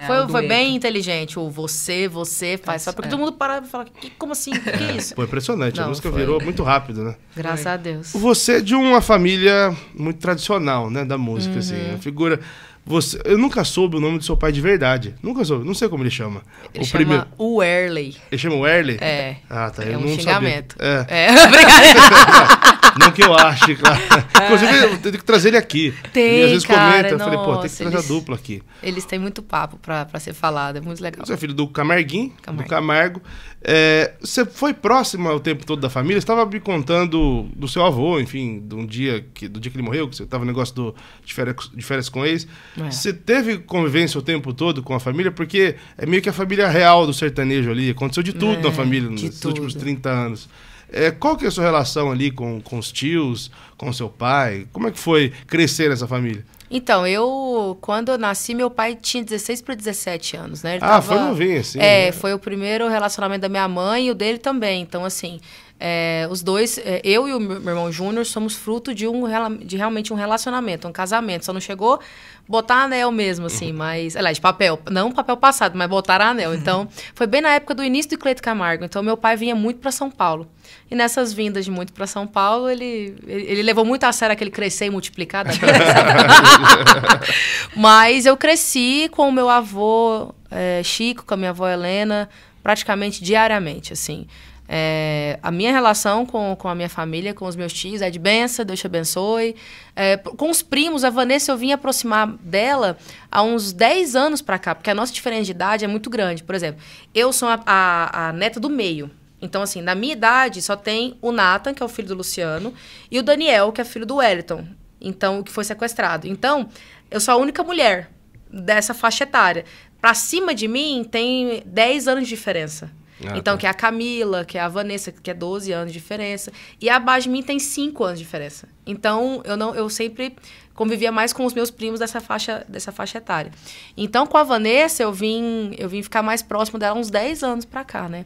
É, foi, um foi bem inteligente. O você, você tá faz. Só porque é. todo mundo parava e falava, como assim? O que é, é. isso? Foi impressionante. Não, a música foi. virou muito rápido, né? Graças foi. a Deus. Você é de uma família muito tradicional, né? Da música, uhum. assim. A figura... Você, eu nunca soube o nome do seu pai de verdade. Nunca soube. Não sei como ele chama. Ele o chama primeiro... o Erley. Ele chama o Erley? É. Ah, tá. É eu um não xingamento. Sabia. É. é. Não que eu ache, claro. Inclusive, eu tenho que trazer ele aqui. Tem, ele às vezes cara, comenta, nossa, eu falei, pô, tem que trazer eles, a dupla aqui. Eles têm muito papo pra, pra ser falado, é muito legal. Você é filho do Camarguinho, Camargo. do Camargo. É, você foi próxima o tempo todo da família? Você estava me contando do seu avô, enfim, de um dia que, do dia que ele morreu, que você estava no negócio do, de, férias, de férias com eles. É. Você teve convivência o tempo todo com a família? Porque é meio que a família real do sertanejo ali. Aconteceu de tudo é, na família nos tudo. últimos 30 anos. É, qual que é a sua relação ali com, com os tios, com seu pai? Como é que foi crescer nessa família? Então, eu, quando eu nasci, meu pai tinha 16 para 17 anos, né? Ele ah, tava, foi novinho, assim. É, né? foi o primeiro relacionamento da minha mãe e o dele também. Então, assim, é, os dois, é, eu e o meu irmão Júnior, somos fruto de, um, de realmente um relacionamento, um casamento. Só não chegou botar anel mesmo, assim, uhum. mas. Aliás, papel. Não papel passado, mas botar anel. Então, foi bem na época do início do Cleito Camargo. Então, meu pai vinha muito para São Paulo. E nessas vindas de muito para São Paulo, ele, ele, ele, levou muito a sério aquele crescer e multiplicar. mas eu cresci com o meu avô é, Chico, com a minha avó Helena, praticamente diariamente, assim. É, a minha relação com, com a minha família, com os meus tios, é de benção, Deus te abençoe. É, com os primos, a Vanessa eu vim aproximar dela há uns 10 anos para cá, porque a nossa diferença de idade é muito grande. Por exemplo, eu sou a, a, a neta do meio. Então, assim, na minha idade só tem o Nathan, que é o filho do Luciano, e o Daniel, que é filho do Wellington, então, que foi sequestrado. Então, eu sou a única mulher dessa faixa etária. Pra cima de mim tem 10 anos de diferença. Ah, então, tá. que é a Camila, que é a Vanessa, que é 12 anos de diferença. E a Basmin tem 5 anos de diferença. Então, eu não eu sempre convivia mais com os meus primos dessa faixa dessa faixa etária. Então, com a Vanessa, eu vim eu vim ficar mais próximo dela uns 10 anos pra cá, né?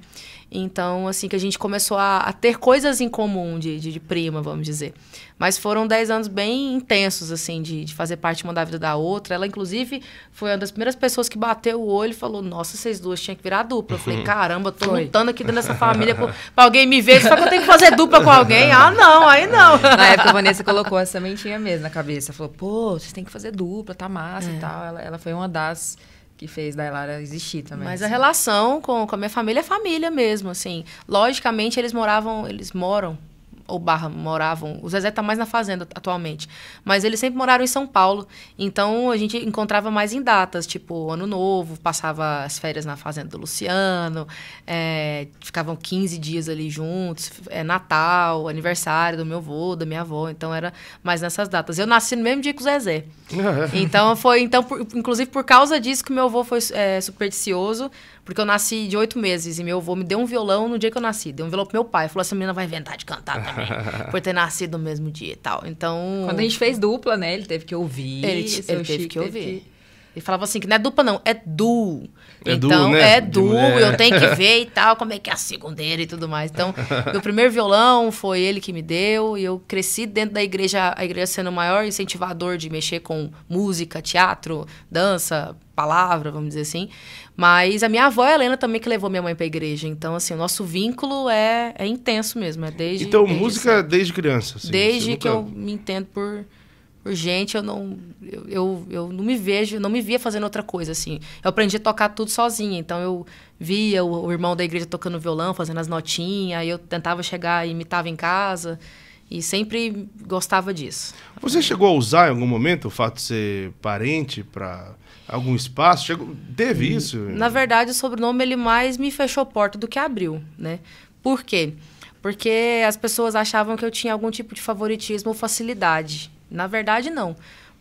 Então, assim, que a gente começou a, a ter coisas em comum de, de, de, prima, vamos dizer. Mas foram 10 anos bem intensos, assim, de, de fazer parte uma da vida da outra. Ela, inclusive, foi uma das primeiras pessoas que bateu o olho e falou: Nossa, vocês duas tinham que virar dupla. Eu falei: Caramba, tô foi. lutando aqui dentro dessa família pra, pra alguém me ver. Só que eu tenho que fazer dupla com alguém. Ah, não, aí não. Na época, a Vanessa você colocou a sementinha mesmo na cabeça. Falou, pô, vocês têm que fazer dupla, tá massa é. e tal. Ela, ela, foi uma das que fez da Elara existir também. Mas assim. a relação com, com a minha família é família mesmo, assim. Logicamente, eles moravam, eles moram ou Barra moravam. O Zezé tá mais na fazenda atualmente. Mas eles sempre moraram em São Paulo. Então a gente encontrava mais em datas, tipo Ano Novo, passava as férias na fazenda do Luciano, é, ficavam 15 dias ali juntos, é, Natal, aniversário do meu avô, da minha avó. Então era mais nessas datas. Eu nasci no mesmo dia que o Zezé. então foi, então, por, inclusive por causa disso que meu avô foi é, supersticioso. Porque eu nasci de oito meses e meu avô me deu um violão no dia que eu nasci. Deu um violão pro meu pai. Falou, essa menina vai inventar de cantar também. por ter nascido no mesmo dia e tal. Então... Quando a gente fez dupla, né? Ele teve que ouvir. Ele, ele teve que ouvir. Teve que... Ele falava assim, que não é dupla não, é duo. É então, duo, né? é duo, eu tenho que ver e tal, como é que é a segunda e tudo mais. Então, meu primeiro violão foi ele que me deu, e eu cresci dentro da igreja, a igreja sendo o maior incentivador de mexer com música, teatro, dança, palavra, vamos dizer assim. Mas a minha avó, a Helena, também que levou minha mãe pra igreja. Então, assim, o nosso vínculo é, é intenso mesmo, é desde... Então, desde música é sempre. desde criança, assim, Desde que nunca... eu me entendo por urgente, eu não eu, eu, eu, não me vejo, não me via fazendo outra coisa assim. Eu aprendi a tocar tudo sozinha, então eu via o, o irmão da igreja tocando violão, fazendo as notinhas, aí eu tentava chegar e imitava em casa e sempre gostava disso. Você chegou a usar em algum momento o fato de ser parente para algum espaço? Chegou, teve hum, isso? Na verdade, o sobrenome ele mais me fechou porta do que abriu, né? Por quê? Porque as pessoas achavam que eu tinha algum tipo de favoritismo ou facilidade na verdade, não.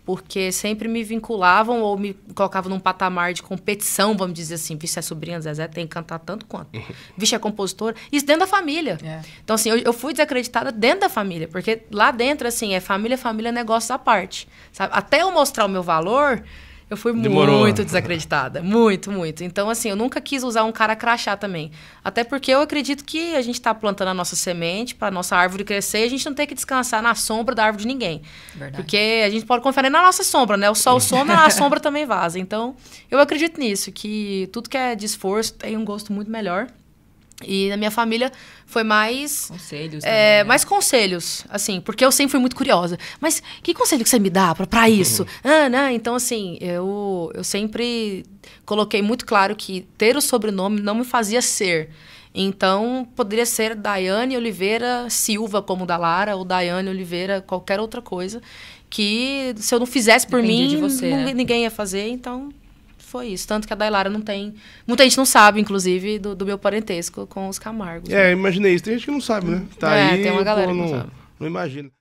Porque sempre me vinculavam ou me colocavam num patamar de competição, vamos dizer assim. Vixe, é sobrinha do Zezé, tem que cantar tanto quanto. Vixe, é compositora. Isso dentro da família. É. Então, assim, eu, eu, fui desacreditada dentro da família. Porque lá dentro, assim, é família, família, negócio à parte. Sabe? Até eu mostrar o meu valor, eu fui Demorou. muito desacreditada. Muito, muito. Então, assim, eu nunca quis usar um cara crachá também. Até porque eu acredito que a gente está plantando a nossa semente para a nossa árvore crescer e a gente não tem que descansar na sombra da árvore de ninguém. Verdade. Porque a gente pode confiar na nossa sombra, né? O sol sombra, a sombra também vaza. Então, eu acredito nisso, que tudo que é de esforço tem um gosto muito melhor. E na minha família foi mais. Conselhos. É, também, é, né? Mais conselhos, assim, porque eu sempre fui muito curiosa. Mas que conselho que você me dá para isso? Uhum. ah, né então, assim, eu, eu sempre coloquei muito claro que ter o sobrenome não me fazia ser. Então, poderia ser Daiane Oliveira Silva, como da Lara, ou Daiane Oliveira, qualquer outra coisa, que se eu não fizesse por mim, você, né? ninguém ia fazer, então foi isso. Tanto que a Dailara não tem. Muita gente não sabe, inclusive, do, do meu parentesco com os Camargos. É, né? imaginei isso. Tem gente que não sabe, né? Tá é, aí, tem uma galera pô, não, que não sabe. Não imagina.